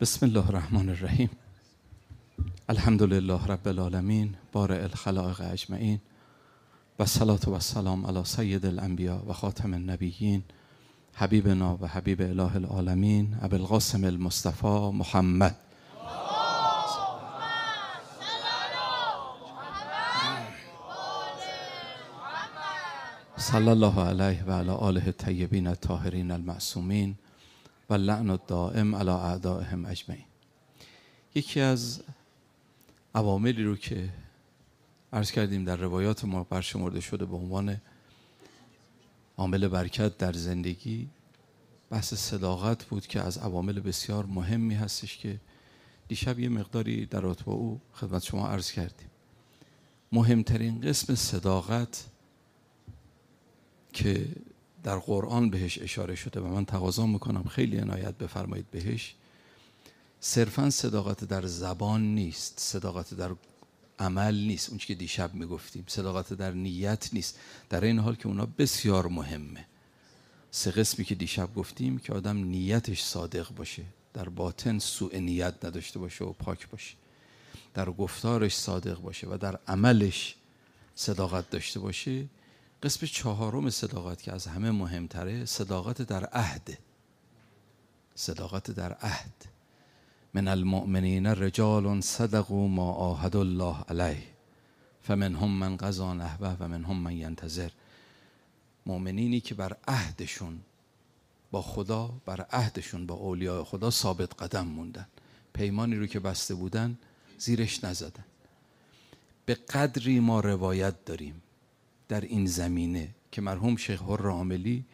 بسم الله الرحمن الرحیم الحمد لله رب العالمین بار الخلائق اجمعین و صلات و سلام علی سید الانبیا و خاتم النبیین حبیبنا و حبیب اله العالمین ابوالقاسم المصطفی محمد صلی الله علیه و علی آله الطیبین الطاهرین المعصومین و لعن الدائم علی اعدائهم اجمعین یکی از عواملی رو که عرض کردیم در روایات ما برشمرده شده به عنوان عامل برکت در زندگی بحث صداقت بود که از عوامل بسیار مهمی هستش که دیشب یه مقداری در با او خدمت شما عرض کردیم مهمترین قسم صداقت که در قرآن بهش اشاره شده و من تقاضا میکنم خیلی عنایت بفرمایید بهش صرفا صداقت در زبان نیست صداقت در عمل نیست اون که دیشب میگفتیم صداقت در نیت نیست در این حال که اونا بسیار مهمه سه قسمی که دیشب گفتیم که آدم نیتش صادق باشه در باطن سوء نیت نداشته باشه و پاک باشه در گفتارش صادق باشه و در عملش صداقت داشته باشه قسم چهارم صداقت که از همه مهمتره صداقت در عهد صداقت در عهد من المؤمنین رجال صدقوا ما آهد الله علیه فمنهم من قضا نحوه و هم من ینتظر مؤمنینی که بر عهدشون با خدا بر عهدشون با اولیاء خدا ثابت قدم موندن پیمانی رو که بسته بودن زیرش نزدن به قدری ما روایت داریم در این زمینه که مرحوم شیخ راملی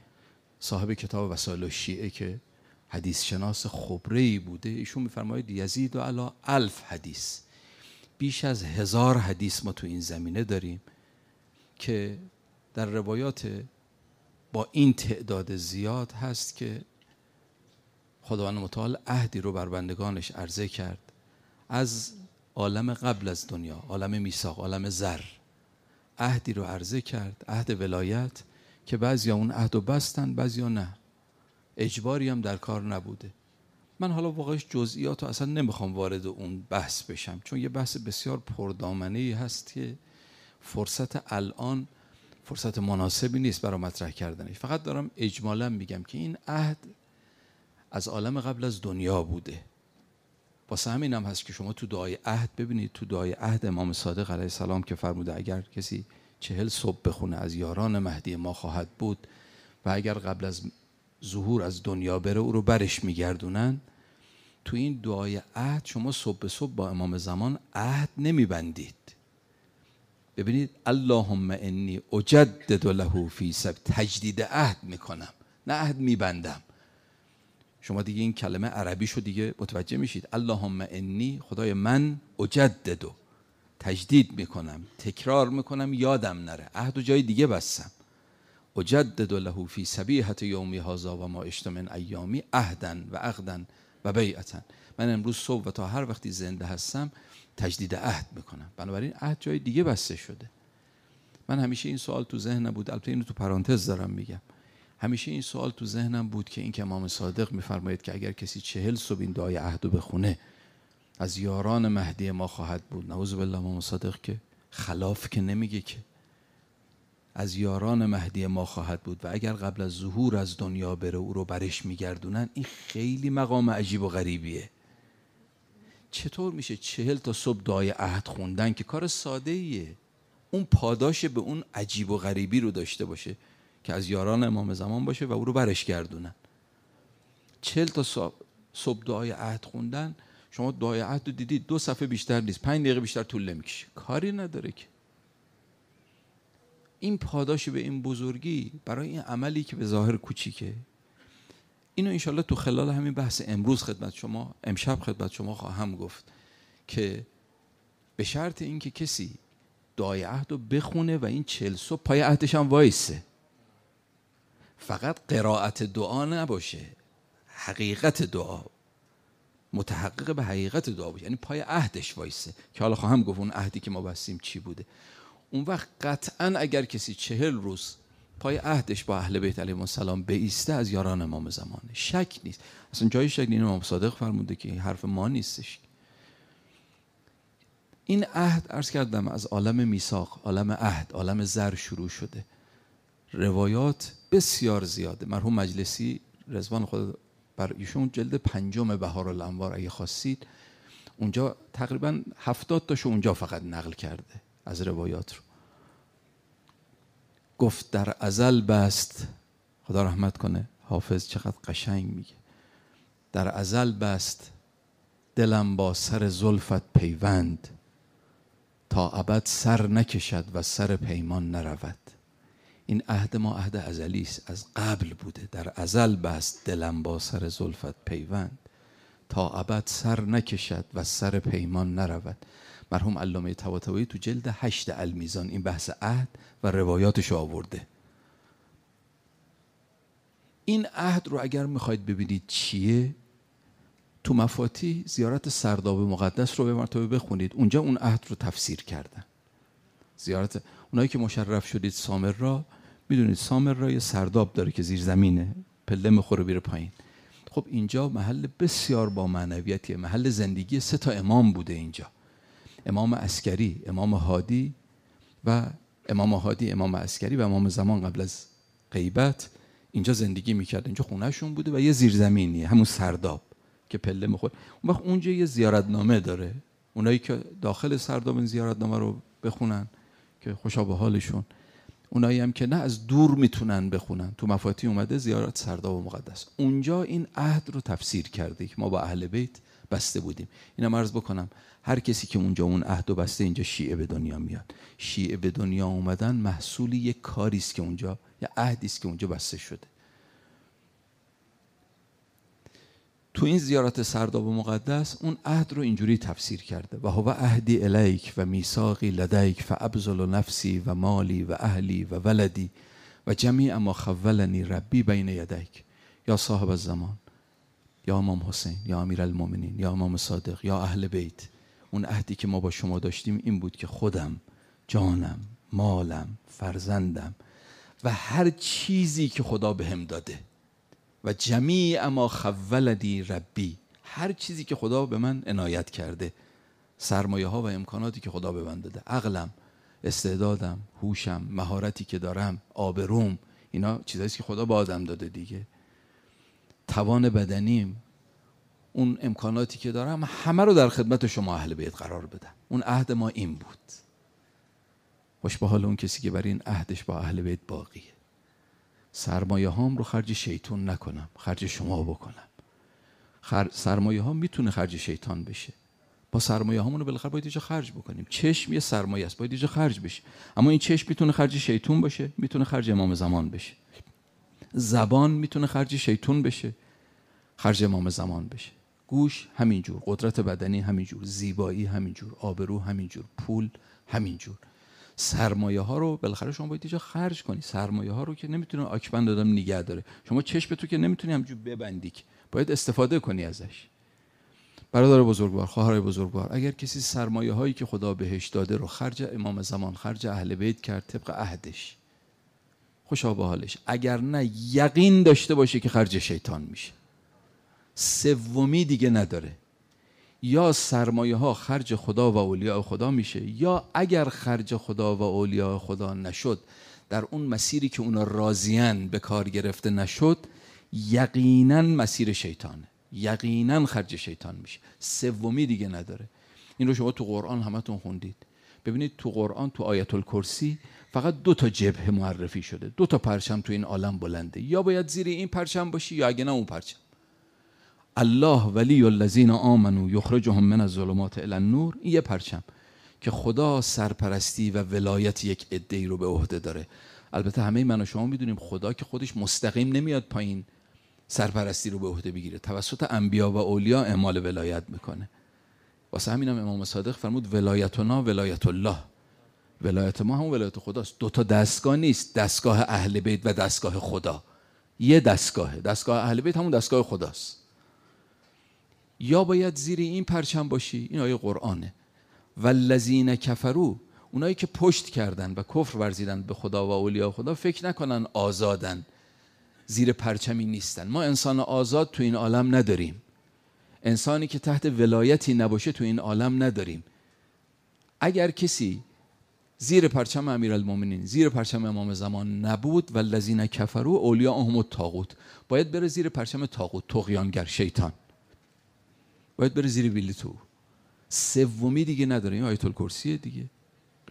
صاحب کتاب وسایل و شیعه که حدیث شناس خبره ای بوده ایشون میفرماید یزید و علا الف حدیث بیش از هزار حدیث ما تو این زمینه داریم که در روایات با این تعداد زیاد هست که خداوند متعال عهدی رو بر بندگانش عرضه کرد از عالم قبل از دنیا عالم میثاق عالم زر عهدی رو عرضه کرد عهد ولایت که بعضی اون عهد رو بستن بعضی نه اجباری هم در کار نبوده من حالا واقعش جزئیات رو اصلا نمیخوام وارد اون بحث بشم چون یه بحث بسیار پردامنه ای هست که فرصت الان فرصت مناسبی نیست برای مطرح کردنش فقط دارم اجمالا میگم که این عهد از عالم قبل از دنیا بوده واسه همین هم هست که شما تو دعای عهد ببینید تو دعای عهد امام صادق علیه السلام که فرموده اگر کسی چهل صبح بخونه از یاران مهدی ما خواهد بود و اگر قبل از ظهور از دنیا بره او رو برش میگردونن تو این دعای عهد شما صبح به صبح با امام زمان عهد نمیبندید ببینید اللهم انی اجدد له فی سب تجدید عهد میکنم نه عهد میبندم شما دیگه این کلمه عربی شو دیگه متوجه میشید اللهم انی خدای من اجددو تجدید میکنم تکرار میکنم یادم نره عهد و جای دیگه بستم اجدد له فی سبیحت یومی هازا و ما اشتمن ایامی اهدن و عقدن و بیعتن من امروز صبح و تا هر وقتی زنده هستم تجدید عهد میکنم بنابراین عهد جای دیگه بسته شده من همیشه این سوال تو ذهنم بود البته اینو تو پرانتز دارم میگم همیشه این سوال تو ذهنم بود که این که امام صادق میفرماید که اگر کسی چهل صبح این دعای عهد بخونه از یاران مهدی ما خواهد بود نعوذ بالله امام صادق که خلاف که نمیگه که از یاران مهدی ما خواهد بود و اگر قبل از ظهور از دنیا بره او رو برش میگردونن این خیلی مقام عجیب و غریبیه چطور میشه چهل تا صبح دعای عهد خوندن که کار ساده ایه اون پاداش به اون عجیب و غریبی رو داشته باشه که از یاران امام زمان باشه و او رو برش گردونن چل تا صبح, دعای عهد خوندن شما دعای عهد رو دیدید دو صفحه بیشتر نیست پنج دقیقه بیشتر طول نمیکشه کاری نداره که این پاداش به این بزرگی برای این عملی که به ظاهر کوچیکه اینو انشالله تو خلال همین بحث امروز خدمت شما امشب خدمت شما خواهم گفت که به شرط اینکه کسی دعای عهد رو بخونه و این چل صبح پای عهدش هم وایسه فقط قرائت دعا نباشه حقیقت دعا متحقق به حقیقت دعا باشه یعنی پای عهدش وایسه که حالا خواهم گفت اون عهدی که ما بستیم چی بوده اون وقت قطعا اگر کسی چهل روز پای عهدش با اهل بیت علیهم السلام بیسته از یاران امام زمانه شک نیست اصلا جای شک نیست امام صادق فرموده که حرف ما نیستش این عهد عرض کردم از عالم میثاق عالم عهد عالم زر شروع شده روایات بسیار زیاده مرحوم مجلسی رزوان خود بر ایشون جلد پنجم بهار الانوار اگه خواستید اونجا تقریبا هفتاد تاشو اونجا فقط نقل کرده از روایات رو گفت در ازل بست خدا رحمت کنه حافظ چقدر قشنگ میگه در ازل بست دلم با سر زلفت پیوند تا ابد سر نکشد و سر پیمان نرود این عهد ما عهد ازلی است از قبل بوده در ازل بست دلم با سر زلفت پیوند تا ابد سر نکشد و سر پیمان نرود مرحوم علامه طباطبایی تو جلد هشت المیزان این بحث عهد و روایاتش آورده این عهد رو اگر میخواید ببینید چیه تو مفاتی زیارت سرداب مقدس رو به مرتبه بخونید اونجا اون عهد رو تفسیر کردن زیارت اونایی که مشرف شدید سامر را میدونید سامر را یه سرداب داره که زیر زمینه پله میخوره بیره پایین خب اینجا محل بسیار با معنویتیه محل زندگی سه تا امام بوده اینجا امام اسکری امام هادی و امام هادی امام اسکری و امام زمان قبل از غیبت اینجا زندگی میکرد اینجا خونهشون بوده و یه زیرزمینی همون سرداب که پله میخوره اون وقت اونجا یه زیارتنامه داره اونایی که داخل سرداب این زیارتنامه رو بخونن که خوشا به حالشون اونایی هم که نه از دور میتونن بخونن تو مفاتی اومده زیارت سرداب و مقدس اونجا این عهد رو تفسیر کرده که ما با اهل بیت بسته بودیم اینم عرض بکنم هر کسی که اونجا اون عهد و بسته اینجا شیعه به دنیا میاد شیعه به دنیا اومدن محصولی یک کاری است که اونجا یا عهدی است که اونجا بسته شده تو این زیارت سرداب مقدس اون عهد رو اینجوری تفسیر کرده و هو عهدی الیک و میثاقی لدیک فابذل نفسی و مالی و اهلی و ولدی و جمیع ما خولنی ربی بین یدیک یا صاحب الزمان یا امام حسین یا امیرالمومنین یا امام صادق یا اهل بیت اون عهدی که ما با شما داشتیم این بود که خودم جانم مالم فرزندم و هر چیزی که خدا بهم به داده و جمیع اما خولدی ربی هر چیزی که خدا به من عنایت کرده سرمایه ها و امکاناتی که خدا به من داده عقلم استعدادم هوشم مهارتی که دارم آبروم اینا چیزایی که خدا به آدم داده دیگه توان بدنیم اون امکاناتی که دارم همه رو در خدمت شما اهل بیت قرار بدم اون عهد ما این بود خوش به حال اون کسی که بر این عهدش با اهل بیت باقیه سرمایه هام رو خرج شیطان نکنم خرج شما بکنم خر... سرمایه ها میتونه خرج شیطان بشه با سرمایه هامون رو بالاخره باید اینجا خرج بکنیم چشم یه سرمایه است باید اینجا خرج بشه اما این چشم میتونه خرج شیطان باشه میتونه خرج امام زمان بشه زبان میتونه خرج شیطان بشه خرج امام زمان بشه گوش همینجور قدرت بدنی همینجور زیبایی همینجور آبرو همینجور پول همینجور سرمایه ها رو بالاخره شما باید اینجا خرج کنی سرمایه ها رو که نمیتونه آکبند دادم نگه داره شما چشم تو که نمیتونی همجور ببندی باید استفاده کنی ازش برادر بزرگوار خواهر بزرگوار اگر کسی سرمایه هایی که خدا بهش داده رو خرج امام زمان خرج اهل بیت کرد طبق عهدش خوشا به حالش اگر نه یقین داشته باشه که خرج شیطان میشه سومی دیگه نداره یا سرمایه ها خرج خدا و اولیاء خدا میشه یا اگر خرج خدا و اولیاء خدا نشد در اون مسیری که اونا راضیان به کار گرفته نشد یقینا مسیر شیطانه یقینا خرج شیطان میشه سومی دیگه نداره این رو شما تو قرآن همتون خوندید ببینید تو قرآن تو آیت الکرسی فقط دو تا جبه معرفی شده دو تا پرچم تو این عالم بلنده یا باید زیر این پرچم باشی یا اگه نه اون پرچم الله ولی الذین آمنو یخرجهم من الظلمات الی النور این یه پرچم که خدا سرپرستی و ولایت یک عده‌ای رو به عهده داره البته همه من و شما میدونیم خدا که خودش مستقیم نمیاد پایین سرپرستی رو به عهده بگیره توسط انبیا و اولیا اعمال ولایت میکنه واسه همین هم امام صادق فرمود ولایتنا ولایت الله ولایت ما هم ولایت خداست دو تا دستگاه نیست دستگاه اهل بیت و دستگاه خدا یه دستگاهه دستگاه اهل بیت همون دستگاه خداست یا باید زیر این پرچم باشی این آیه قرآنه لذین کفرو اونایی که پشت کردن و کفر ورزیدن به خدا و اولیا خدا فکر نکنن آزادن زیر پرچمی نیستن ما انسان آزاد تو این عالم نداریم انسانی که تحت ولایتی نباشه تو این عالم نداریم اگر کسی زیر پرچم امیرالمومنین زیر پرچم امام زمان نبود و لذین کفرو اولیا احمد الطاغوت باید بره زیر پرچم طاغوت تقیانگر شیطان باید بره زیر بیلی تو سومی دیگه نداره این آیت الکرسیه دیگه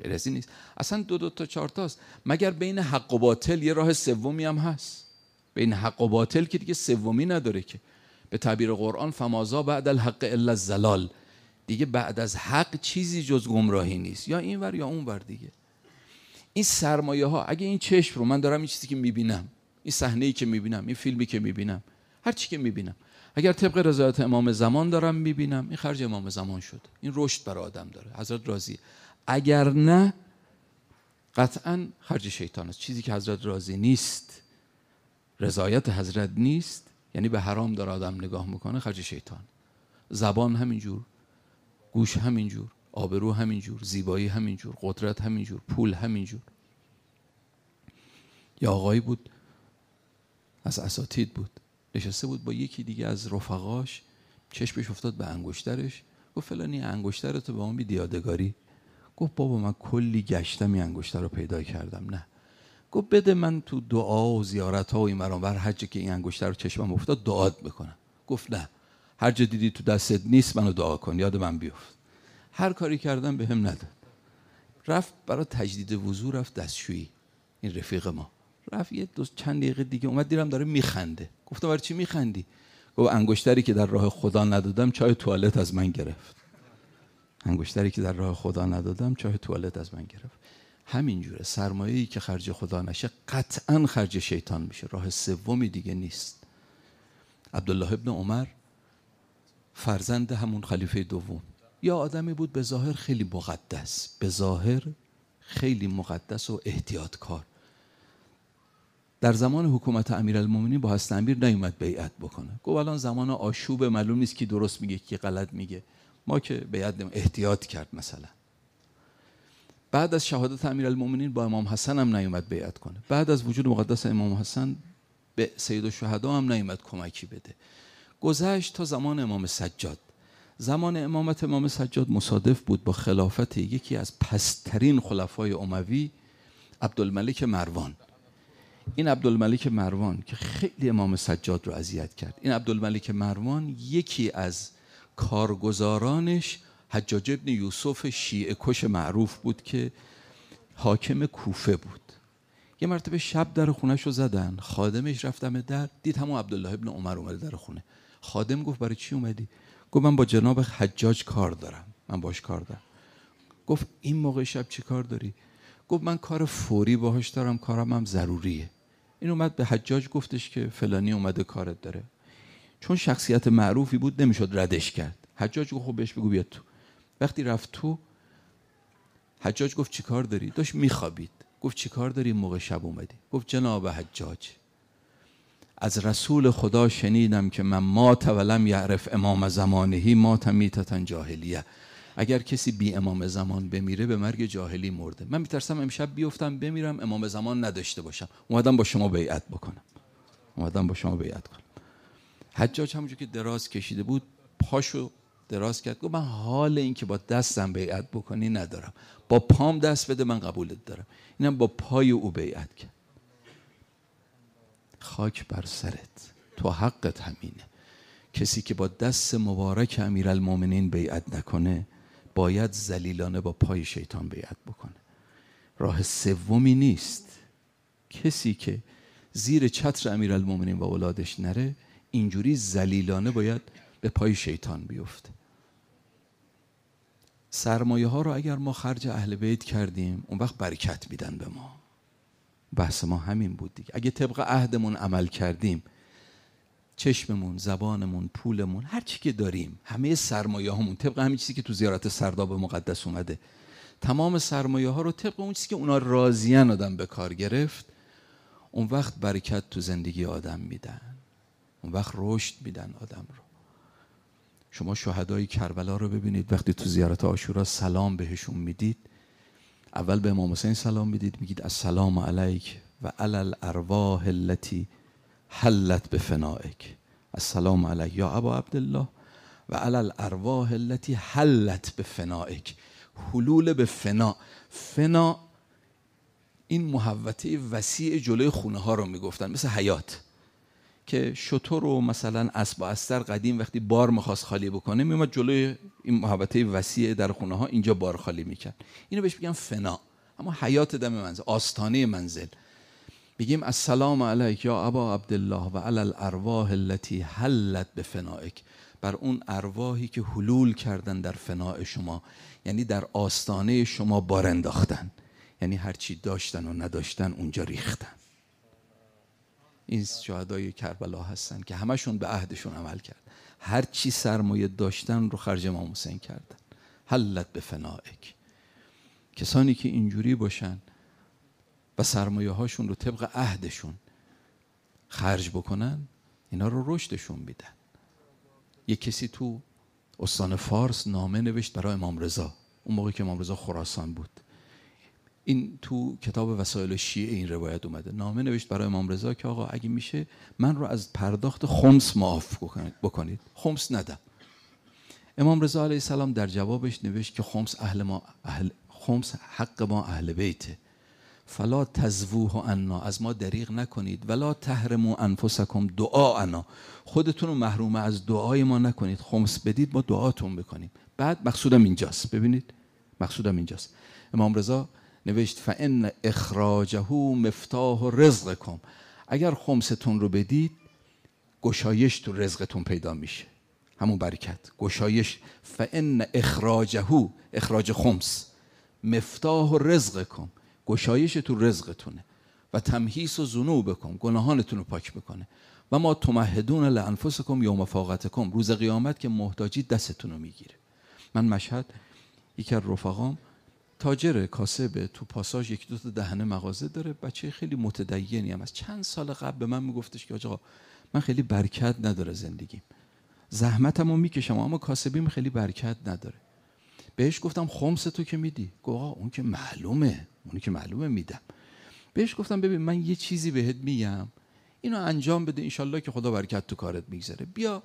غیر از این نیست اصلا دو دو تا چهار تاست مگر بین حق و باطل یه راه سومی هم هست بین حق و باطل که دیگه سومی نداره که به تعبیر قرآن فمازا بعد الحق الا الزلال دیگه بعد از حق چیزی جز گمراهی نیست یا این ور یا ور دیگه این سرمایه ها اگه این چشم رو من دارم این چیزی که میبینم این صحنه ای که میبینم این فیلمی که میبینم هر چی که میبینم اگر طبق رضایت امام زمان دارم میبینم این خرج امام زمان شد این رشد بر آدم داره حضرت راضی اگر نه قطعا خرج شیطان است چیزی که حضرت راضی نیست رضایت حضرت نیست یعنی به حرام داره آدم نگاه میکنه خرج شیطان زبان همینجور گوش همینجور آبرو همینجور زیبایی همینجور قدرت همینجور پول همینجور یا آقایی بود از اساتید بود نشسته بود با یکی دیگه از رفقاش چشمش افتاد به انگشترش گفت فلانی تو به اون بی دیادگاری گفت بابا من کلی گشتم این انگشتر رو پیدا کردم نه گفت بده من تو دعا و زیارت ها و این مرانور هر که این انگشتر رو چشمم افتاد دعات میکنم گفت نه هر جا دیدی تو دستت نیست منو دعا کن یاد من بیفت هر کاری کردم به هم نداد رفت برای تجدید وضو رفت دستشویی این رفیق ما رفت یه دو چند دقیقه دیگه اومد دیرم داره میخنده گفتم برای آره چی میخندی گفت انگشتری که در راه خدا ندادم چای توالت از من گرفت انگشتری که در راه خدا ندادم چای توالت از من گرفت همینجوره سرمایه‌ای که خرج خدا نشه قطعا خرج شیطان میشه راه سومی دیگه نیست عبدالله ابن عمر فرزند همون خلیفه دوم یا آدمی بود به ظاهر خیلی مقدس به ظاهر خیلی مقدس و احتیاط کار در زمان حکومت امیرالمومنین با حسن امیر نیومد بیعت بکنه گفت الان زمان آشوب معلوم نیست که درست میگه که غلط میگه ما که بیعت احتیاط کرد مثلا بعد از شهادت امیرالمومنین با امام حسن هم نیومد بیعت کنه بعد از وجود مقدس امام حسن به سید شهده هم نیومد کمکی بده گذشت تا زمان امام سجاد زمان امامت امام سجاد مصادف بود با خلافت یکی از پسترین خلفای اموی عبدالملک مروان این عبدالملک مروان که خیلی امام سجاد رو اذیت کرد این عبدالملک مروان یکی از کارگزارانش حجاج ابن یوسف شیعه کش معروف بود که حاکم کوفه بود یه مرتبه شب در خونش رو زدن خادمش رفتم در دید همون عبدالله ابن عمر اومده در خونه خادم گفت برای چی اومدی گفت من با جناب حجاج کار دارم من باش کار دارم گفت این موقع شب چی کار داری گفت من کار فوری باهاش دارم کارم هم ضروریه این اومد به حجاج گفتش که فلانی اومده کارت داره چون شخصیت معروفی بود نمیشد ردش کرد حجاج گفت خب بهش بگو بیاد تو وقتی رفت تو حجاج گفت چیکار داری داشت میخوابید گفت چیکار داری موقع شب اومدی گفت جناب حجاج از رسول خدا شنیدم که من ما تولم یعرف امام زمانهی ما تمیتتن جاهلیه اگر کسی بی امام زمان بمیره به مرگ جاهلی مرده من میترسم امشب بیفتم بمیرم امام زمان نداشته باشم اومدم با شما بیعت بکنم اومدم با شما بیعت کنم حجاج همونجور که دراز کشیده بود پاشو دراز کرد گفت من حال این که با دستم بیعت بکنی ندارم با پام دست بده من قبولت دارم اینم با پای او بیعت کرد خاک بر سرت تو حقت همینه کسی که با دست مبارک امیرالمومنین بیعت نکنه باید زلیلانه با پای شیطان بیعت بکنه راه سومی نیست کسی که زیر چتر امیرالمومنین و اولادش نره اینجوری زلیلانه باید به پای شیطان بیفته سرمایه ها رو اگر ما خرج اهل بیت کردیم اون وقت برکت میدن به ما بحث ما همین بود دیگه اگه طبق عهدمون عمل کردیم چشممون زبانمون پولمون هر چی که داریم همه سرمایه همون طبق همین چیزی که تو زیارت سرداب مقدس اومده تمام سرمایه ها رو طبق اون چیزی که اونا راضیان آدم به کار گرفت اون وقت برکت تو زندگی آدم میدن اون وقت رشد میدن آدم رو شما شهدای کربلا رو ببینید وقتی تو زیارت آشورا سلام بهشون میدید اول به امام حسین سلام میدید میگید السلام علیک و علی ارواح حلت به فنائک السلام علی یا ابا عبدالله و علی الارواح التی حلت فنائک حلول به فنا فنا این محوته وسیع جلوی خونه ها رو میگفتن مثل حیات که شطور و مثلا اسب و استر قدیم وقتی بار میخواست خالی بکنه میومد جلوی این محوته وسیع در خونه ها اینجا بار خالی میکرد اینو بهش میگن فنا اما حیات دم منزل آستانه منزل بگیم السلام علیک یا ابا عبدالله و علی الارواح التی حلت به فنائک بر اون ارواحی که حلول کردن در فناع شما یعنی در آستانه شما بار انداختن یعنی هرچی داشتن و نداشتن اونجا ریختن این شهدای کربلا هستن که همشون به عهدشون عمل کرد هرچی سرمایه داشتن رو خرج امام حسین کردن حلت به فنائک کسانی که اینجوری باشن و سرمایه هاشون رو طبق عهدشون خرج بکنن اینا رو رشدشون میدن یک کسی تو استان فارس نامه نوشت برای امام رضا اون موقع که امام رضا خراسان بود این تو کتاب وسایل شیعه این روایت اومده نامه نوشت برای امام رضا که آقا اگه میشه من رو از پرداخت خمس معاف بکنید خمس ندم امام رضا علیه السلام در جوابش نوشت که خمس اهل ما اهل خمس حق ما اهل بیته فلا تزووه عنا از ما دریغ نکنید ولا تحرموا انفسکم دعا عنا خودتون رو محروم از دعای ما نکنید خمس بدید ما دعاتون بکنیم بعد مقصودم اینجاست ببینید مقصودم اینجاست امام رضا نوشت فان اخراجه مفتاح رزقکم اگر خمستون رو بدید گشایش تو رزقتون پیدا میشه همون برکت گشایش فان اخراجه اخراج خمس مفتاح رزقکم گشایش تو رزقتونه و تمهیس و بکن گناهانتون رو پاک بکنه و ما تمهدون لانفسکم یوم فاقتکم روز قیامت که محتاجی دستتون رو میگیره من مشهد یکی از رفقام تاجر کاسبه تو پاساژ یک دو تا دهنه مغازه داره بچه خیلی متدینی هم از چند سال قبل به من میگفتش که آقا من خیلی برکت نداره زندگیم زحمتمو میکشم اما کاسبیم خیلی برکت نداره بهش گفتم خمس تو که میدی گفت اون که معلومه اونی که معلومه میدم بهش گفتم ببین من یه چیزی بهت میگم اینو انجام بده انشالله که خدا برکت تو کارت میگذاره بیا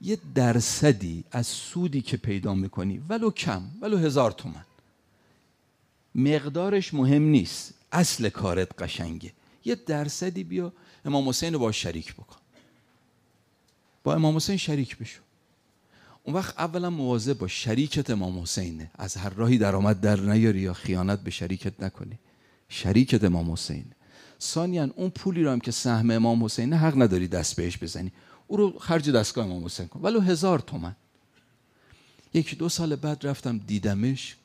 یه درصدی از سودی که پیدا میکنی ولو کم ولو هزار تومن مقدارش مهم نیست اصل کارت قشنگه یه درصدی بیا امام حسین رو با شریک بکن با امام حسین شریک بشو اون وقت اولا مواظب با شریکت امام حسینه از هر راهی درآمد در نیاری یا خیانت به شریکت نکنی شریکت امام حسینه سانیان اون پولی رو هم که سهم امام حسینه حق نداری دست بهش بزنی او رو خرج دستگاه امام حسین کن ولو هزار تومن یکی دو سال بعد رفتم دیدمش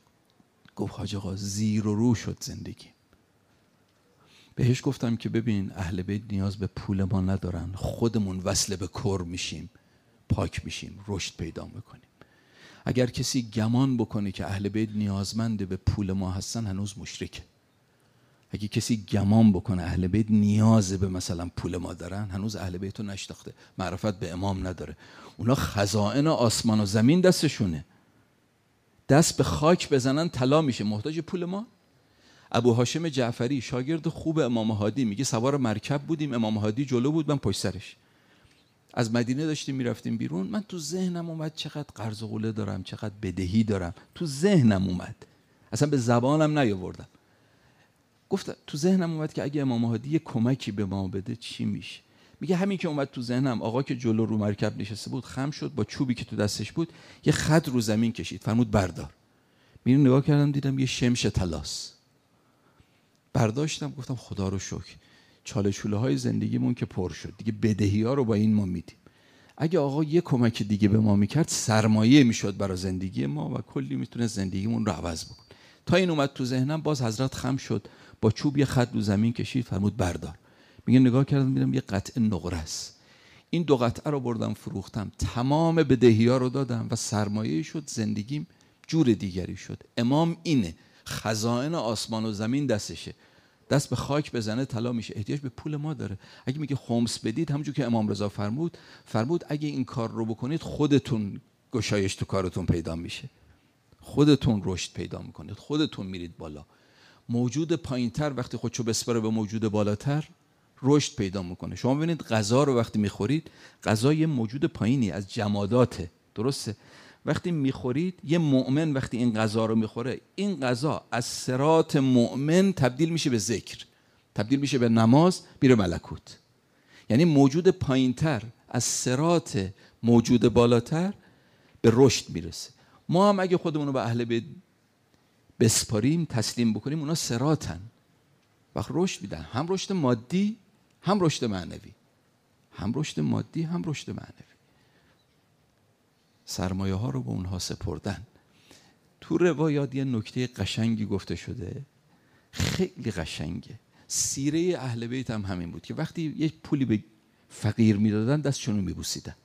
گفت حاج آقا زیر و رو شد زندگی بهش گفتم که ببین اهل بیت نیاز به پول ما ندارن خودمون وصل به کر میشیم پاک میشیم رشد پیدا میکنیم اگر کسی گمان بکنه که اهل بیت نیازمنده به پول ما هستن هنوز مشرکه اگه کسی گمان بکنه اهل بیت نیاز به مثلا پول ما دارن هنوز اهل بیت رو نشناخته معرفت به امام نداره اونا خزائن آسمان و زمین دستشونه دست به خاک بزنن طلا میشه محتاج پول ما ابو هاشم جعفری شاگرد خوب امام هادی میگه سوار مرکب بودیم امام هادی جلو بود من پشت سرش از مدینه داشتیم میرفتیم بیرون من تو ذهنم اومد چقدر قرض و قوله دارم چقدر بدهی دارم تو ذهنم اومد اصلا به زبانم نیاوردم گفت تو ذهنم اومد که اگه امام هادی یه کمکی به ما بده چی میشه میگه همین که اومد تو ذهنم آقا که جلو رو مرکب نشسته بود خم شد با چوبی که تو دستش بود یه خط رو زمین کشید فرمود بردار میرم نگاه کردم دیدم یه شمش تلاس برداشتم گفتم خدا رو شکر چالشوله های زندگیمون که پر شد دیگه بدهی ها رو با این ما میدیم اگه آقا یه کمک دیگه به ما میکرد سرمایه میشد برای زندگی ما و کلی میتونه زندگیمون رو عوض بکن تا این اومد تو ذهنم باز حضرت خم شد با چوب یه خط رو زمین کشید فرمود بردار میگه نگاه کردم میدم یه قطعه نقره است این دو قطعه رو بردم فروختم تمام بدهی ها رو دادم و سرمایه شد زندگیم جور دیگری شد امام اینه خزائن آسمان و زمین دستشه دست به خاک بزنه طلا میشه احتیاج به پول ما داره اگه میگه خمس بدید همونجور که امام رضا فرمود فرمود اگه این کار رو بکنید خودتون گشایش تو کارتون پیدا میشه خودتون رشد پیدا میکنید خودتون میرید بالا موجود پایینتر وقتی خودشو بسپره به موجود بالاتر رشد پیدا میکنه شما ببینید غذا رو وقتی میخورید غذا یه موجود پایینی از جماداته درسته وقتی میخورید یه مؤمن وقتی این غذا رو میخوره این غذا از سرات مؤمن تبدیل میشه به ذکر تبدیل میشه به نماز میره ملکوت یعنی موجود پایینتر از سرات موجود بالاتر به رشد میرسه ما هم اگه خودمون رو به اهل به بسپاریم تسلیم بکنیم اونا سراتن وقت رشد میدن هم رشد مادی هم رشد معنوی هم رشد مادی هم رشد معنوی سرمایه ها رو به اونها سپردن تو روایات یه نکته قشنگی گفته شده خیلی قشنگه سیره اهل بیت هم همین بود که وقتی یه پولی به فقیر میدادن دستشون رو میبوسیدن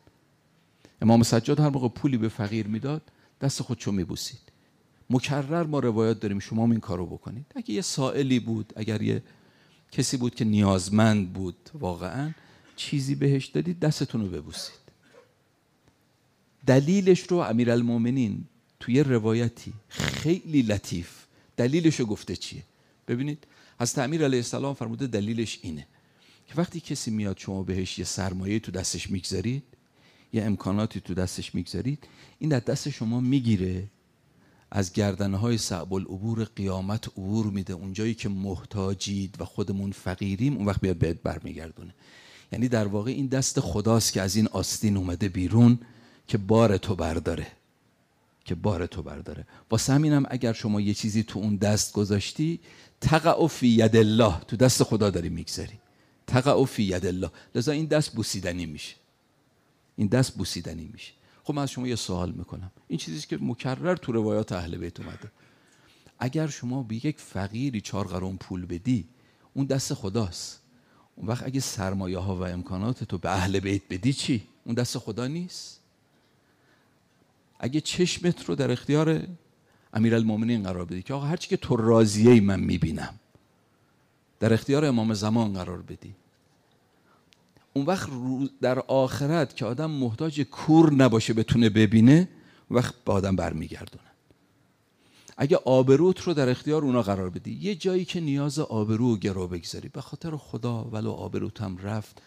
امام سجاد هر موقع پولی به فقیر میداد دست خودشو میبوسید مکرر ما روایات داریم شما این کارو بکنید اگه یه سائلی بود اگر یه کسی بود که نیازمند بود واقعا چیزی بهش دادید دستتون رو ببوسید دلیلش رو امیرالمومنین توی روایتی خیلی لطیف دلیلش رو گفته چیه ببینید از امیر علیه السلام فرموده دلیلش اینه که وقتی کسی میاد شما بهش یه سرمایه تو دستش میگذارید یه امکاناتی تو دستش میگذارید این در دست شما میگیره از گردنهای صعب العبور قیامت عبور میده اونجایی که محتاجید و خودمون فقیریم اون وقت بیاد بهت برمیگردونه یعنی در واقع این دست خداست که از این آستین اومده بیرون که بار تو برداره که بار تو برداره با همینم اگر شما یه چیزی تو اون دست گذاشتی تقع فی ید الله تو دست خدا داری میگذاری تقع فی ید الله لذا این دست بوسیدنی میشه این دست بوسیدنی میشه خب من از شما یه سوال میکنم این چیزی که مکرر تو روایات اهل بیت اومده اگر شما به یک فقیری چهار قرون پول بدی اون دست خداست اون وقت اگه سرمایه ها و امکانات تو به اهل بیت بدی چی اون دست خدا نیست اگه چشمت رو در اختیار المومنین قرار بدی که آقا هرچی که تو راضیه ای من میبینم در اختیار امام زمان قرار بدی اون وقت در آخرت که آدم محتاج کور نباشه بتونه ببینه وقت به آدم برمیگردونه اگه آبروت رو در اختیار اونا قرار بدی یه جایی که نیاز آبرو و گرو بگذاری به خاطر خدا ولو آبروت هم رفت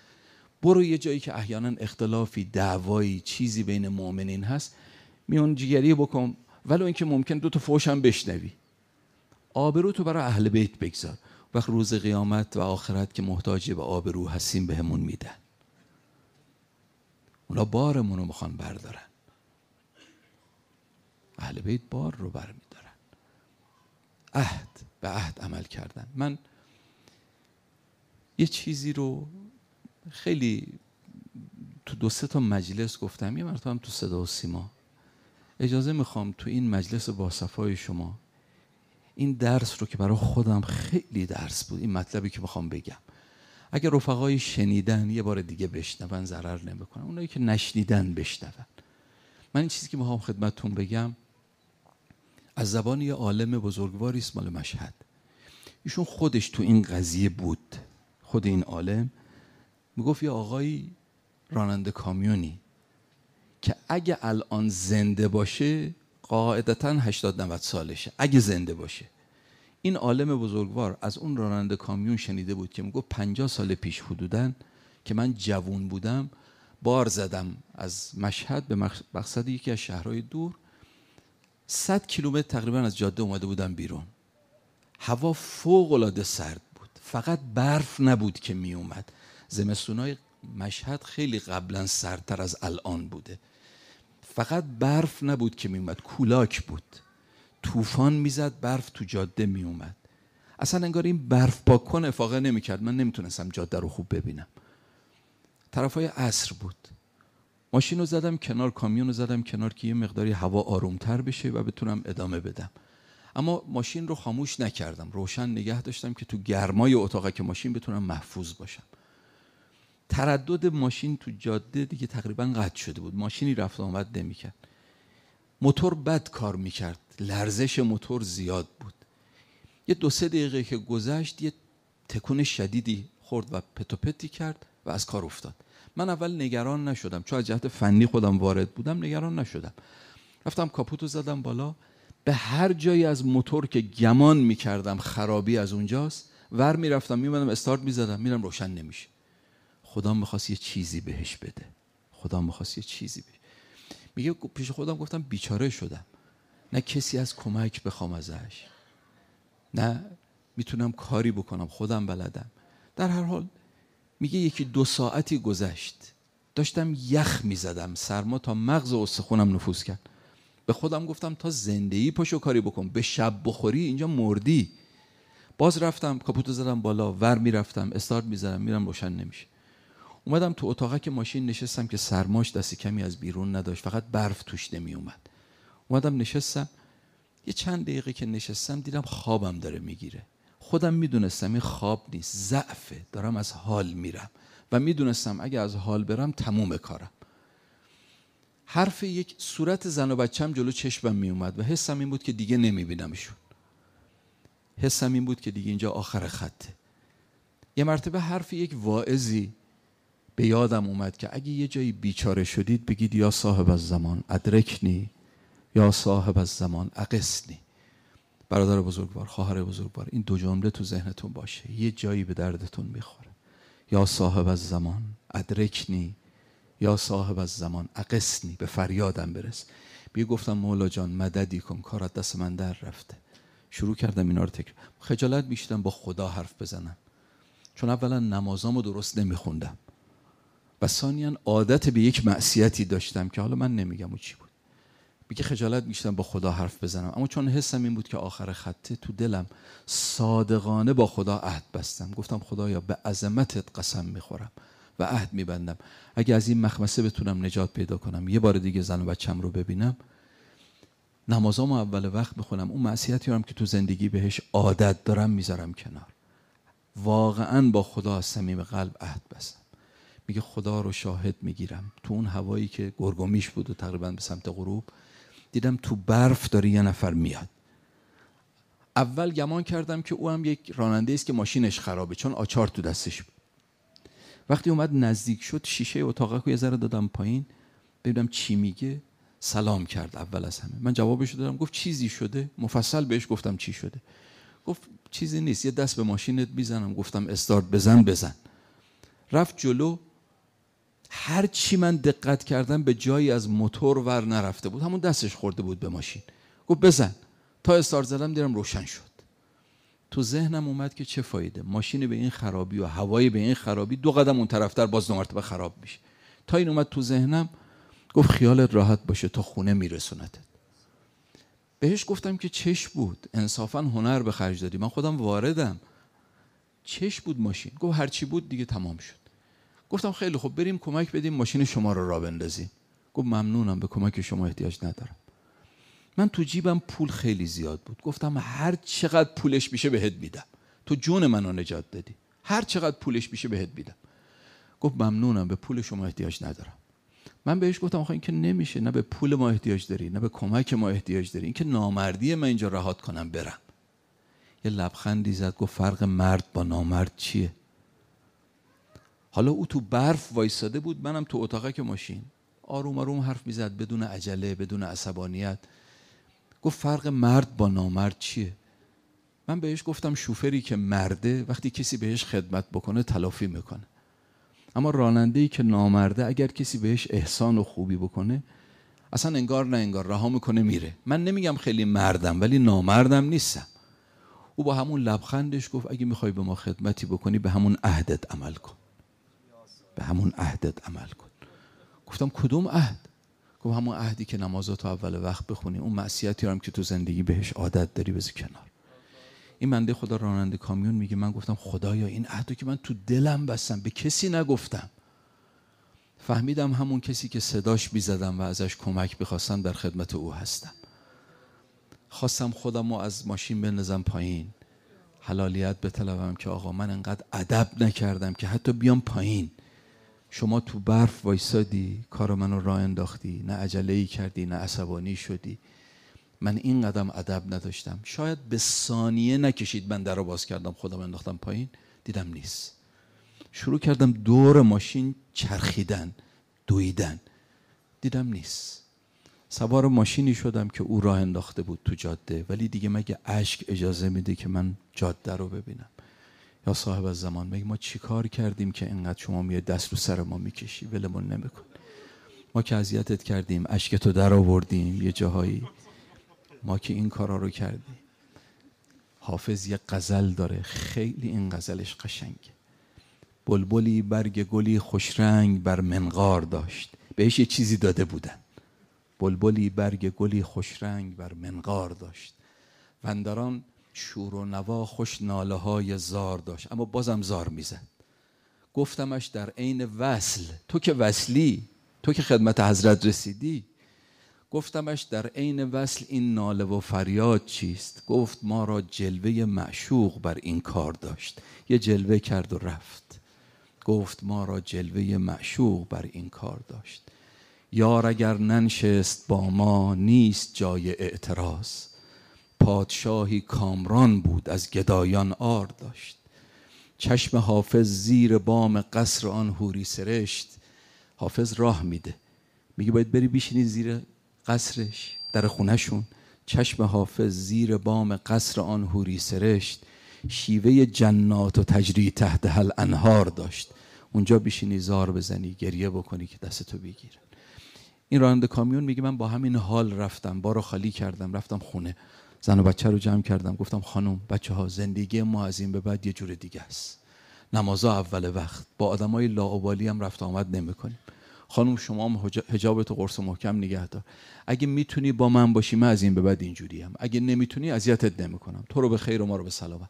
برو یه جایی که احیانا اختلافی دعوایی چیزی بین مؤمنین هست میون جیگری بکن ولو اینکه ممکن دو تا فوشم هم بشنوی آبرو تو برای اهل بیت بگذار وقت روز قیامت و آخرت که محتاج به آبرو هستیم بهمون میدن اونا بارمون رو میخوان بردارن اهل بیت بار رو برمیدارن عهد به عهد عمل کردن من یه چیزی رو خیلی تو دو سه تا مجلس گفتم یه مرتبه هم تو صدا و سیما اجازه میخوام تو این مجلس باصفای شما این درس رو که برای خودم خیلی درس بود این مطلبی که میخوام بگم اگر رفقای شنیدن یه بار دیگه بشنون ضرر نمیکنن اونایی که نشنیدن بشنون من این چیزی که میخوام خدمتتون بگم از زبان یه عالم بزرگواری است مال مشهد ایشون خودش تو این قضیه بود خود این عالم میگفت یه آقایی راننده کامیونی که اگه الان زنده باشه قاعدتا 80 90 سالشه اگه زنده باشه این عالم بزرگوار از اون راننده کامیون شنیده بود که میگفت 50 سال پیش حدودا که من جوون بودم بار زدم از مشهد به مقصد یکی از شهرهای دور 100 کیلومتر تقریبا از جاده اومده بودم بیرون هوا فوق العاده سرد بود فقط برف نبود که می اومد زمستونای مشهد خیلی قبلا سردتر از الان بوده فقط برف نبود که میومد کولاک بود طوفان میزد برف تو جاده میومد اصلا انگار این برف کن افاقه نمیکرد من نمیتونستم جاده رو خوب ببینم طرف های عصر بود ماشین رو زدم کنار کامیون رو زدم کنار که یه مقداری هوا آرومتر بشه و بتونم ادامه بدم اما ماشین رو خاموش نکردم روشن نگه داشتم که تو گرمای اتاقه که ماشین بتونم محفوظ باشم تردد ماشین تو جاده دیگه تقریبا قطع شده بود ماشینی رفت آمد نمیکرد موتور بد کار میکرد لرزش موتور زیاد بود یه دو سه دقیقه که گذشت یه تکون شدیدی خورد و پتوپتی کرد و از کار افتاد من اول نگران نشدم چون از جهت فنی خودم وارد بودم نگران نشدم رفتم کاپوتو زدم بالا به هر جایی از موتور که گمان میکردم خرابی از اونجاست ور میرفتم میمدم استارت میزدم میرم روشن نمیشه خدا میخواست یه چیزی بهش بده خدا میخواست یه چیزی بهش میگه پیش خودم گفتم بیچاره شدم نه کسی از کمک بخوام ازش نه میتونم کاری بکنم خودم بلدم در هر حال میگه یکی دو ساعتی گذشت داشتم یخ میزدم سرما تا مغز و استخونم نفوذ کرد به خودم گفتم تا زندگی پاشو کاری بکن به شب بخوری اینجا مردی باز رفتم کاپوتو زدم بالا ور میرفتم استارت میزدم میرم روشن نمیشه اومدم تو که ماشین نشستم که سرماش دست کمی از بیرون نداشت فقط برف توش نمی اومد اومدم نشستم یه چند دقیقه که نشستم دیدم خوابم داره میگیره خودم میدونستم این خواب نیست ضعفه دارم از حال میرم و میدونستم اگه از حال برم تموم کارم حرف یک صورت زن و بچم جلو چشمم میومد و حسم این بود که دیگه نمیبینمشون حسم این بود که دیگه اینجا آخر خطه یه مرتبه حرف یک واعظی به یادم اومد که اگه یه جایی بیچاره شدید بگید یا صاحب از زمان ادرکنی یا صاحب از زمان اقسنی برادر بزرگوار خواهر بزرگوار این دو جمله تو ذهنتون باشه یه جایی به دردتون میخوره یا صاحب از زمان ادرکنی یا صاحب از زمان اقسنی به فریادم برس بی گفتم مولا جان مددی کن کارت دست من در رفته شروع کردم اینا رو خجالت میشیدم با خدا حرف بزنم چون اولا نمازامو درست نمیخوندم و عادت به یک معصیتی داشتم که حالا من نمیگم او چی بود میگه خجالت میشتم با خدا حرف بزنم اما چون حسم این بود که آخر خطه تو دلم صادقانه با خدا عهد بستم گفتم خدایا به عظمتت قسم میخورم و عهد میبندم اگه از این مخمسه بتونم نجات پیدا کنم یه بار دیگه زن و بچم رو ببینم نمازام اول وقت بخونم اون معصیتی هم که تو زندگی بهش عادت دارم میذارم کنار واقعا با خدا قلب عهد بستم میگه خدا رو شاهد میگیرم تو اون هوایی که گرگومیش بود و تقریبا به سمت غروب دیدم تو برف داره یه نفر میاد اول گمان کردم که او هم یک راننده است که ماشینش خرابه چون آچار تو دستش بود وقتی اومد نزدیک شد شیشه اتاقه رو یه ذره دادم پایین ببینم چی میگه سلام کرد اول از همه من جوابش دادم گفت چیزی شده مفصل بهش گفتم چی شده گفت چیزی نیست یه دست به ماشینت میزنم گفتم استارت بزن بزن رفت جلو هر چی من دقت کردم به جایی از موتور ور نرفته بود همون دستش خورده بود به ماشین گفت بزن تا استار زدم دیرم روشن شد تو ذهنم اومد که چه فایده ماشین به این خرابی و هوایی به این خرابی دو قدم اون طرفتر باز دو خراب میشه تا این اومد تو ذهنم گفت خیالت راحت باشه تا خونه میرسونتت بهش گفتم که چش بود انصافا هنر به خرج دادی من خودم واردم چش بود ماشین گفت هرچی بود دیگه تمام شد گفتم خیلی خوب، بریم کمک بدیم ماشین شما رو را بندازیم گفت ممنونم به کمک شما احتیاج ندارم من تو جیبم پول خیلی زیاد بود گفتم هر چقدر پولش میشه بهت میدم تو جون منو نجات دادی هر چقدر پولش میشه بهت میدم گفت ممنونم به پول شما احتیاج ندارم من بهش گفتم آخه این که نمیشه نه به پول ما احتیاج داری نه به کمک ما احتیاج داری این که نامردی من اینجا راحت کنم برم یه لبخندی زد گفت فرق مرد با نامرد چیه حالا او تو برف وایستاده بود منم تو که ماشین آروم آروم حرف میزد بدون عجله بدون عصبانیت گفت فرق مرد با نامرد چیه من بهش گفتم شوفری که مرده وقتی کسی بهش خدمت بکنه تلافی میکنه اما راننده ای که نامرده اگر کسی بهش احسان و خوبی بکنه اصلا انگار نه انگار رها میکنه میره من نمیگم خیلی مردم ولی نامردم نیستم او با همون لبخندش گفت اگه میخوای به ما خدمتی بکنی به همون عهدت عمل کن به همون عهدت عمل کن گفتم کدوم عهد گفت همون عهدی که نمازات اول وقت بخونی اون معصیتی هم که تو زندگی بهش عادت داری بذار کنار این منده خدا راننده کامیون میگه من گفتم خدایا این عهدو که من تو دلم بستم به کسی نگفتم فهمیدم همون کسی که صداش بیزدم و ازش کمک بخواستم در خدمت او هستم خواستم خودم از ماشین بنزم پایین حلالیت به که آقا من انقدر ادب نکردم که حتی بیام پایین شما تو برف وایسادی کار منو راه انداختی نه عجله ای کردی نه عصبانی شدی من این قدم ادب نداشتم شاید به ثانیه نکشید من در رو باز کردم خودم انداختم پایین دیدم نیست شروع کردم دور ماشین چرخیدن دویدن دیدم نیست سوار ماشینی شدم که او راه انداخته بود تو جاده ولی دیگه مگه اشک اجازه میده که من جاده رو ببینم یا صاحب زمان میگه ما چیکار کردیم که انقدر شما میای دست رو سر ما میکشی ولمون نمیکن ما که اذیتت کردیم اشک تو در آوردیم یه جاهایی ما که این کارا رو کردیم حافظ یه غزل داره خیلی این غزلش قشنگه بلبلی برگ گلی خوشرنگ بر منقار داشت بهش یه چیزی داده بودن بلبلی برگ گلی خوش بر منقار داشت وندران شور و نوا خوش ناله های زار داشت اما بازم زار میزد گفتمش در عین وصل تو که وصلی تو که خدمت حضرت رسیدی گفتمش در عین وصل این ناله و فریاد چیست گفت ما را جلوه معشوق بر این کار داشت یه جلوه کرد و رفت گفت ما را جلوه معشوق بر این کار داشت یار اگر ننشست با ما نیست جای اعتراض پادشاهی کامران بود از گدایان آر داشت چشم حافظ زیر بام قصر آن هوری سرشت حافظ راه میده میگه باید بری بشینی زیر قصرش در خونهشون چشم حافظ زیر بام قصر آن هوری سرشت شیوه جنات و تجری تحت هل انهار داشت اونجا بیشینی زار بزنی گریه بکنی که تو بگیرن این راننده کامیون میگه من با همین حال رفتم بارو خالی کردم رفتم خونه زن و بچه رو جمع کردم گفتم خانم بچه ها زندگی ما از این به بعد یه جور دیگه است نمازا اول وقت با آدمای لاابالی هم رفت آمد نمیکنیم خانم شما هم حجابت و قرص محکم نگه دار اگه میتونی با من باشی من از این به بعد اینجوری هم اگه نمیتونی اذیتت نمیکنم تو رو به خیر و ما رو به سلامت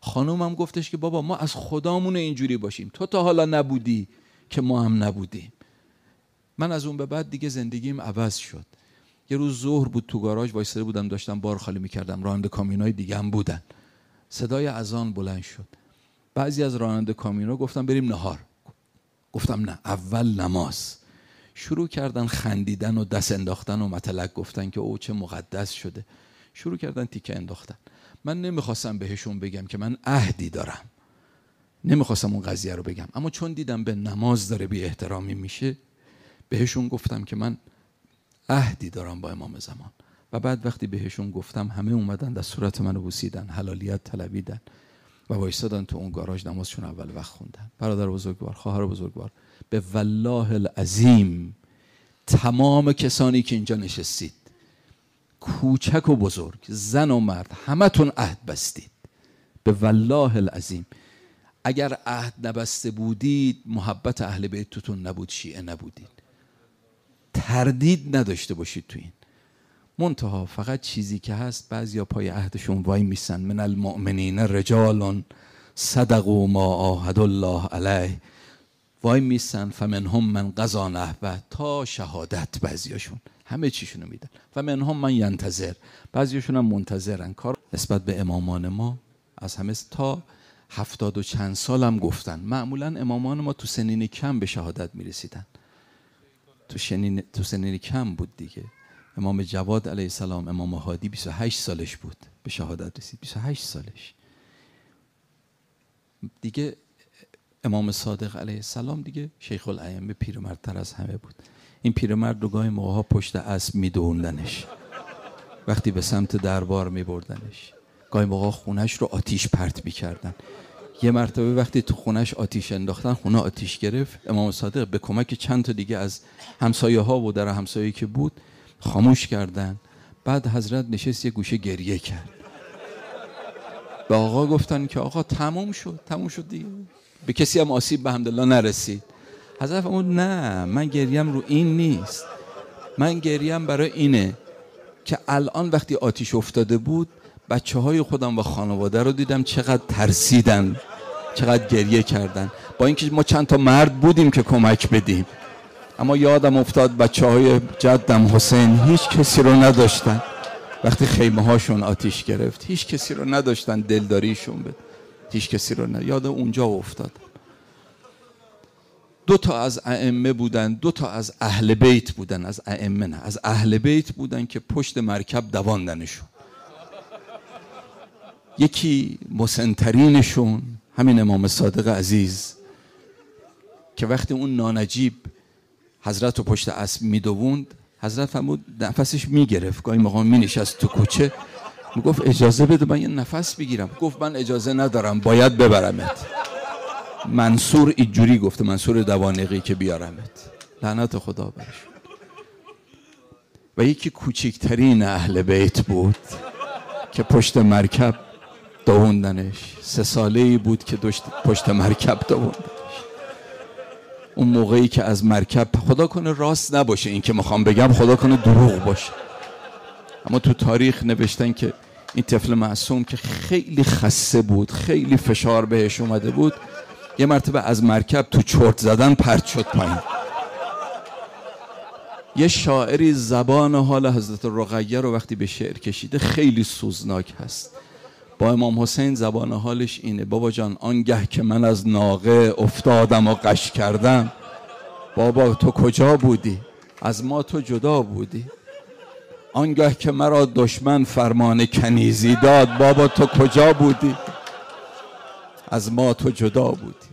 خانومم گفتش که بابا ما از خدامون اینجوری باشیم تو تا حالا نبودی که ما هم نبودیم من از اون به بعد دیگه زندگیم عوض شد یه روز ظهر بود تو گاراژ وایسره بودم داشتم بار خالی میکردم راننده کامیونای دیگه هم بودن صدای اذان بلند شد بعضی از راننده کامیونا گفتم بریم نهار گفتم نه اول نماز شروع کردن خندیدن و دست انداختن و متلک گفتن که او چه مقدس شده شروع کردن تیکه انداختن من نمیخواستم بهشون بگم که من عهدی دارم نمیخواستم اون قضیه رو بگم اما چون دیدم به نماز داره بی احترامی میشه بهشون گفتم که من عهدی دارم با امام زمان و بعد وقتی بهشون گفتم همه اومدن در صورت منو بوسیدن حلالیت طلبیدن و وایستادن تو اون گاراژ نمازشون اول وقت خوندن برادر بزرگوار خواهر بزرگوار به والله العظیم تمام کسانی که اینجا نشستید کوچک و بزرگ زن و مرد همتون عهد بستید به والله العظیم اگر عهد نبسته بودید محبت اهل بیتتون نبود شیعه نبودید تردید نداشته باشید تو این منتها فقط چیزی که هست یا پای عهدشون وای میسن من المؤمنین رجال صدقوا ما آهد الله علیه وای میسن فمنهم من قضا نحوه تا شهادت بعضیاشون همه چیشونو میدن و منهم من ینتظر بعضیشون هم منتظرن کار نسبت به امامان ما از همه تا هفتاد و چند سال هم گفتن معمولا امامان ما تو سنین کم به شهادت میرسیدن تو, شنین، تو سنین کم بود دیگه امام جواد علیه السلام امام هادی 28 سالش بود به شهادت رسید 28 سالش دیگه امام صادق علیه السلام دیگه شیخ به پیرمردتر از همه بود این پیرمرد رو گاهی موقعها پشت اسب میدوندنش وقتی به سمت دربار میبردنش گاهی موقع خونش رو آتیش پرت میکردن یه مرتبه وقتی تو خونش آتیش انداختن خونه آتیش گرفت امام صادق به کمک چند تا دیگه از همسایه ها و در همسایه که بود خاموش کردن بعد حضرت نشست یه گوشه گریه کرد به آقا گفتن که آقا تموم شد تموم شد دیگه به کسی هم آسیب به همدلله نرسید حضرت اون نه من گریم رو این نیست من گریم برای اینه که الان وقتی آتیش افتاده بود بچه های خودم و خانواده رو دیدم چقدر ترسیدن چقدر گریه کردن با اینکه ما چند تا مرد بودیم که کمک بدیم اما یادم افتاد بچه های جدم حسین هیچ کسی رو نداشتن وقتی خیمه هاشون آتیش گرفت هیچ کسی رو نداشتن دلداریشون بده هیچ کسی رو نه یاد اونجا افتاد دو تا از ائمه بودن دو تا از اهل بیت بودن از ائمه نه از اهل بیت بودن که پشت مرکب دواندنشون یکی مسنترینشون همین امام صادق عزیز که وقتی اون نانجیب حضرت رو پشت اسب میدووند حضرت فرمود نفسش میگرفت گاهی موقع مینشست تو کوچه میگفت اجازه بده من یه نفس بگیرم گفت من اجازه ندارم باید ببرمت منصور ایجوری گفت منصور دوانقی که بیارمت لعنت خدا برش و یکی کوچکترین اهل بیت بود که پشت مرکب دووندنش سه ساله ای بود که دشت پشت مرکب دووندنش اون موقعی که از مرکب خدا کنه راست نباشه این که میخوام بگم خدا کنه دروغ باشه اما تو تاریخ نوشتن که این طفل معصوم که خیلی خسته بود خیلی فشار بهش اومده بود یه مرتبه از مرکب تو چرت زدن پرت شد پایین یه شاعری زبان حال حضرت رقیه رو وقتی به شعر کشیده خیلی سوزناک هست با امام حسین زبان حالش اینه بابا جان آنگه که من از ناقه افتادم و قش کردم بابا تو کجا بودی از ما تو جدا بودی آنگه که مرا دشمن فرمان کنیزی داد بابا تو کجا بودی از ما تو جدا بودی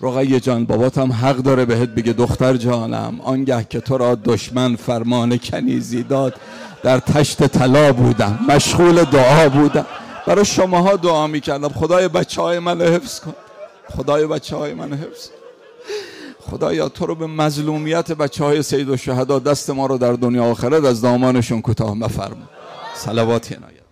رقیه جان باباتم حق داره بهت بگه دختر جانم آنگه که تو را دشمن فرمان کنیزی داد در تشت طلا بودم مشغول دعا بودم برای شماها دعا میکردم خدای بچه های من حفظ کن خدای بچه های من حفظ خدایا تو رو به مظلومیت بچه های سید و شهدا دست ما رو در دنیا آخرت از دامانشون کوتاه مفرم سلواتی نایت